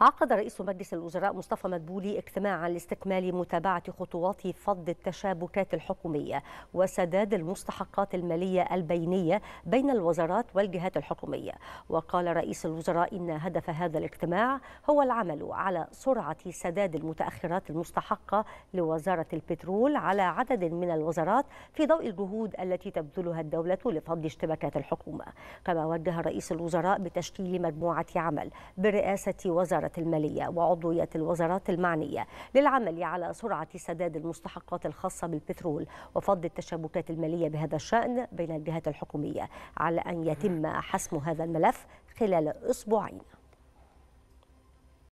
عقد رئيس مجلس الوزراء مصطفى مدبولي اجتماعا لاستكمال متابعة خطوات فض التشابكات الحكومية وسداد المستحقات المالية البينية بين الوزارات والجهات الحكومية وقال رئيس الوزراء إن هدف هذا الاجتماع هو العمل على سرعة سداد المتأخرات المستحقة لوزارة البترول على عدد من الوزارات في ضوء الجهود التي تبذلها الدولة لفض اشتباكات الحكومة كما وجه رئيس الوزراء بتشكيل مجموعة عمل برئاسة وزارة وزارة المالية وعضوية الوزارات المعنية للعمل على سرعة سداد المستحقات الخاصة بالبترول وفض التشابكات المالية بهذا الشأن بين الجهات الحكومية على أن يتم حسم هذا الملف خلال أسبوعين